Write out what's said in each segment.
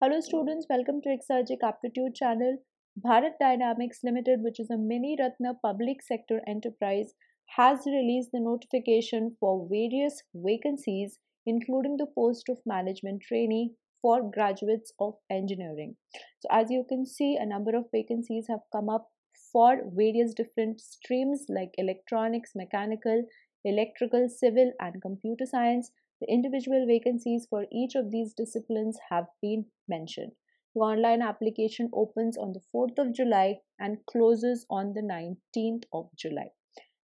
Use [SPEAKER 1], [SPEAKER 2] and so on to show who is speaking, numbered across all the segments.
[SPEAKER 1] Hello students, welcome to Exergic Aptitude channel. Bharat Dynamics Limited, which is a mini Ratna public sector enterprise, has released the notification for various vacancies, including the post of management trainee for graduates of engineering. So as you can see, a number of vacancies have come up for various different streams like electronics, mechanical, electrical, civil, and computer science. The individual vacancies for each of these disciplines have been mentioned. The online application opens on the 4th of July and closes on the 19th of July.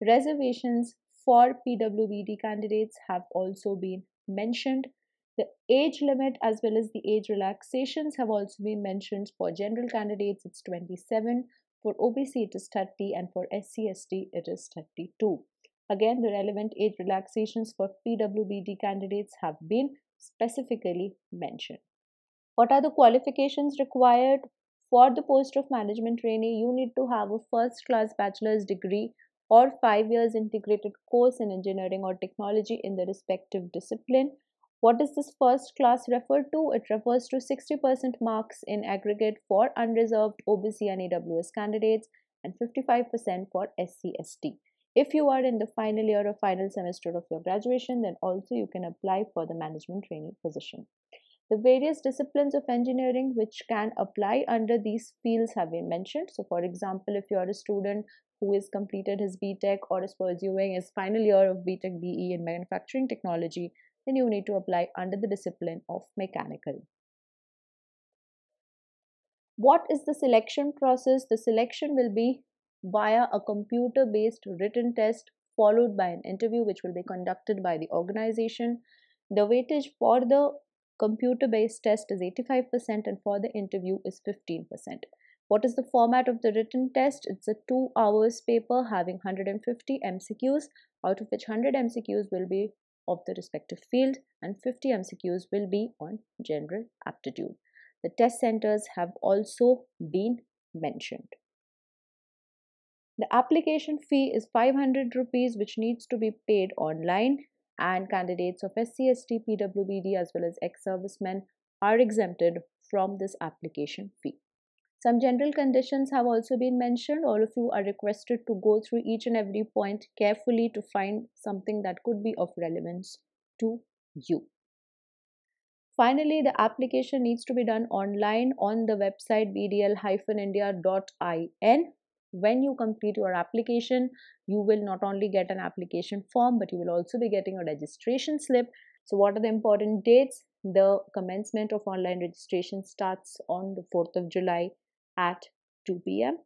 [SPEAKER 1] Reservations for PWBD candidates have also been mentioned. The age limit as well as the age relaxations have also been mentioned. For general candidates, it's 27. For OBC, it is 30 and for SCST, it is 32. Again, the relevant age relaxations for PWBD candidates have been specifically mentioned. What are the qualifications required? For the post of management trainee, you need to have a first class bachelor's degree or 5 years integrated course in engineering or technology in the respective discipline what does this first class refer to? It refers to 60% marks in aggregate for unreserved OBC and AWS candidates and 55% for SCST. If you are in the final year or final semester of your graduation, then also you can apply for the management trainee position. The various disciplines of engineering which can apply under these fields have been mentioned. So, for example, if you are a student who has completed his BTEC or is pursuing his final year of BTEC BE in manufacturing technology, then you need to apply under the discipline of mechanical. What is the selection process? The selection will be via a computer based written test followed by an interview which will be conducted by the organization. The weightage for the computer based test is 85% and for the interview is 15%. What is the format of the written test? It's a 2 hours paper having 150 MCQs out of which 100 MCQs will be of the respective field and 50 MCQs will be on general aptitude. The test centers have also been mentioned. The application fee is 500 rupees which needs to be paid online and candidates of SCST, PWBD as well as ex-servicemen are exempted from this application fee. Some general conditions have also been mentioned. All of you are requested to go through each and every point carefully to find something that could be of relevance to you. Finally, the application needs to be done online on the website bdl-india.in. When you complete your application, you will not only get an application form, but you will also be getting a registration slip. So what are the important dates? The commencement of online registration starts on the 4th of July at 2 p.m.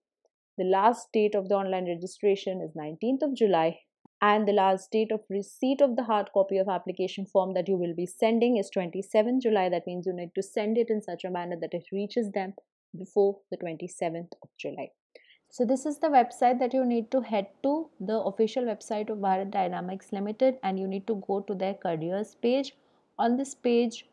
[SPEAKER 1] The last date of the online registration is 19th of July and the last date of receipt of the hard copy of application form that you will be sending is 27th July. That means you need to send it in such a manner that it reaches them before the 27th of July. So this is the website that you need to head to, the official website of Bharat Dynamics Limited and you need to go to their careers page. On this page,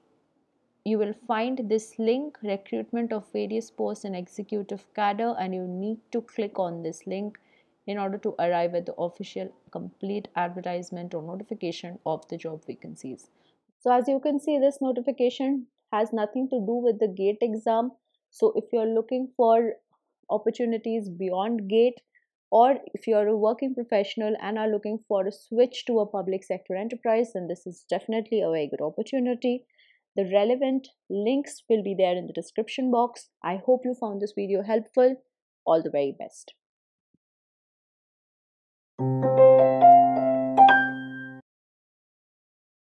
[SPEAKER 1] you will find this link recruitment of various posts in executive cadre and you need to click on this link in order to arrive at the official complete advertisement or notification of the job vacancies so as you can see this notification has nothing to do with the gate exam so if you're looking for opportunities beyond gate or if you're a working professional and are looking for a switch to a public sector enterprise then this is definitely a very good opportunity the relevant links will be there in the description box. I hope you found this video helpful. All the very best.